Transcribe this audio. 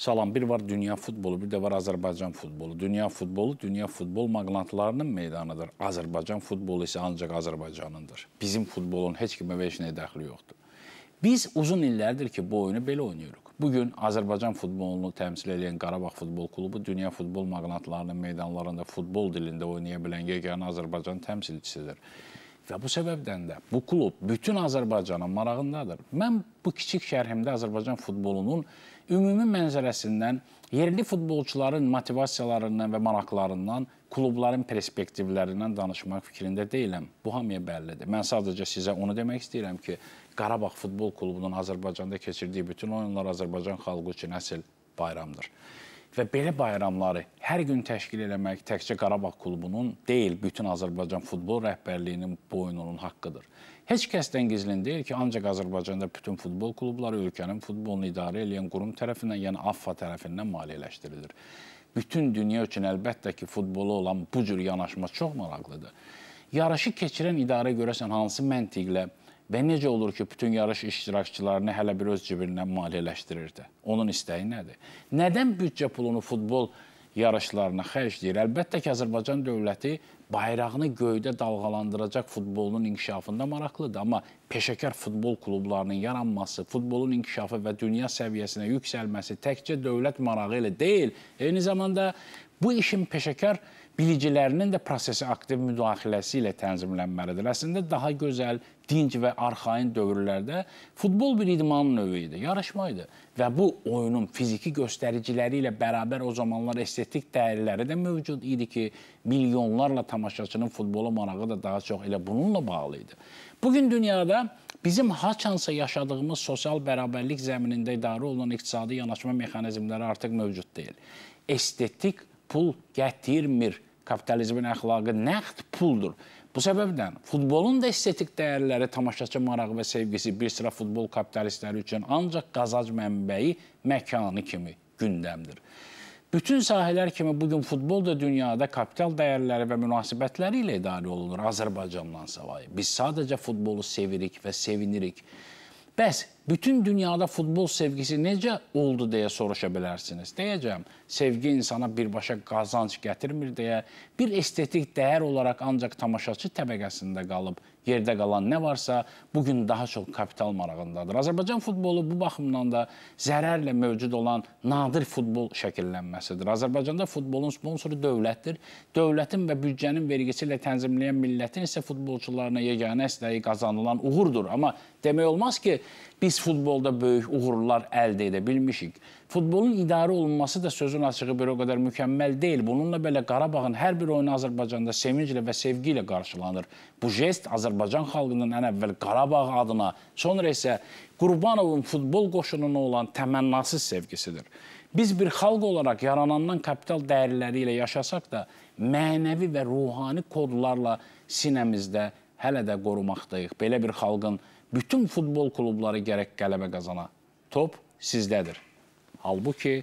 salam. Bir var dünya futbolu, bir də var Azərbaycan futbolu. Dünya futbolu dünya futbol maqnatlarının meydanıdır. Azərbaycan futbolu isə ancaq Azərbaycanındır. Bizim futbolun heç kimə və heç nəyə dəxli yoxdur. Biz uzun illərdir ki, bu oyunu belə oynayırıq. Bu gün Azərbaycan futbolunu təmsil edən Qarabağ Futbol Klubu dünya futbol maqnatlarının meydanlarında futbol dilində oynaya bilən yeganə Azərbaycan təmsilçisidir. Və bu səbəbdən də bu klub bütün Azərbaycanın marağındadır. Mən bu kiçik şərhimdə Azərbaycan futbolunun ümumi mənzərəsindən, yerli futbolçuların motivasiyalarından və maraqlarından, klubların perspektivlərindən danışmaq fikrində deyiləm. Bu hamıya bəllidir. Mən sadəcə sizə onu demək istəyirəm ki, Qarabağ Futbol Klubunun Azərbaycanda keçirdiyi bütün oyunlar Azərbaycan xalqı üçün əsl bayramdır. Və belə bayramları hər gün təşkil eləmək təkcə Qarabağ klubunun deyil, bütün Azərbaycan futbol rəhbərliyinin boynunun haqqıdır. Heç kəsdən gizlin deyil ki, ancaq Azərbaycanda bütün futbol klubları ölkənin futbolunu idarə edən qurum tərəfindən, yəni AFFA tərəfindən maliyyələşdirilir. Bütün dünya üçün əlbəttə ki, futbolu olan bu cür yanaşma çox maraqlıdır. Yarışı keçirən idarə görəsən hansı məntiqlə Və necə olur ki, bütün yarış iştirakçılarını hələ bir öz cibindən maliyyələşdirirdi? Onun istəyi nədir? Nədən büdcə pulunu futbol yarışlarına xərcləyir? Əlbəttə ki, Azərbaycan dövləti bayrağını göydə dalğalandıracaq futbolun inkişafında maraqlıdır, amma peşəkar futbol klublarının yaranması, futbolun inkişafı və dünya səviyyəsinə yüksəlməsi təkcə dövlət marağı ilə deyil, eyni zamanda Bu işin peşəkar bilicilərinin də prosesi aktiv müdaxiləsi ilə tənzimlənməlidir. Əslində daha gözəl, dinc və arxain dövrlərdə futbol bir idman növü idi, yarışma idi və bu oyunun fiziki göstəriciləri ilə bərabər o zamanlar estetik dəyərləri də mövcud idi ki, milyonlarla tamaşaçının futbola marağı da daha çox elə bununla bağlı idi. Bu gün dünyada bizim haçansa yaşadığımız sosial bərabərlik zəminində idarə olunan iqtisadi yanaşma mexanizmləri artıq mövcud deyil. Estetik pul gətirmir. Kapitalizmin əxlaqı nəqd puldur. Bu səbəbdən futbolun da estetik dəyərləri, tamaşaçı marağı və sevgisi bir sıra futbol kapitalistləri üçün ancaq qazanc mənbəyi məkanı kimi gündəmdir. Bütün sahələr kimi bu gün futbol da dünyada kapital dəyərləri və münasibətləri ilə idarə olunur Azərbaycandan savayı. Biz sadəcə futbolu sevirik və sevinirik. Bəs bütün dünyada futbol sevgisi necə oldu deyə soruşa bilərsiniz. Deyəcəm, sevgi insana birbaşa qazanc gətirmir deyə, bir estetik dəyər olaraq ancaq tamaşaçı təbəqəsində qalıb, yerdə qalan nə varsa, bu gün daha çox kapital marağındadır. Azərbaycan futbolu bu baxımdan da zərərlə mövcud olan nadir futbol şəkillənməsidir. Azərbaycanda futbolun sponsoru dövlətdir. Dövlətin və büdcənin vergisi ilə tənzimləyən millətin isə futbolçularına yeganə əsləyi qazanılan uğurdur. Amma demək olmaz ki, biz biz futbolda böyük uğurlar əldə edə bilmişik. Futbolun idarə olunması da sözün açığı bir o qədər mükəmməl deyil. Bununla belə Qarabağın hər bir oyunu Azərbaycanda sevinclə və sevgi ilə qarşılanır. Bu jest Azərbaycan xalqının ən əvvəl Qarabağ adına, sonra isə Qurbanovun futbol qoşununa olan təmənnasız sevgisidir. Biz bir xalq olaraq yaranandan kapital dəyərləri ilə yaşasaq da, mənəvi və ruhani kodlarla sinəmizdə yaşayırıq hələ də qorumaqdayıq. Belə bir xalqın bütün futbol klubları gərək qələbə qazana. Top sizdədir. Halbuki